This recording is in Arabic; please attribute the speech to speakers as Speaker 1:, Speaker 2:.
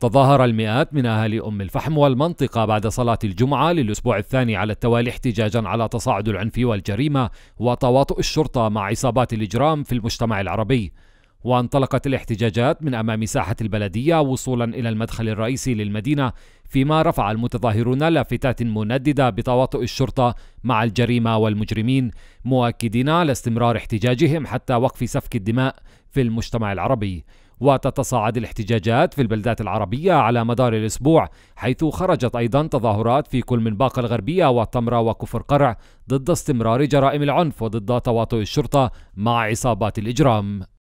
Speaker 1: تظاهر المئات من أهالي أم الفحم والمنطقة بعد صلاة الجمعة للأسبوع الثاني على التوالي احتجاجا على تصاعد العنف والجريمة وتواطؤ الشرطة مع عصابات الإجرام في المجتمع العربي وانطلقت الاحتجاجات من أمام ساحة البلدية وصولا إلى المدخل الرئيسي للمدينة فيما رفع المتظاهرون لافتات منددة بتواطؤ الشرطة مع الجريمة والمجرمين مؤكدين على استمرار احتجاجهم حتى وقف سفك الدماء في المجتمع العربي وتتصاعد الاحتجاجات في البلدات العربية على مدار الأسبوع حيث خرجت أيضا تظاهرات في كل من باقة الغربية والتمرة وكفر قرع ضد استمرار جرائم العنف وضد تواطؤ الشرطة مع عصابات الإجرام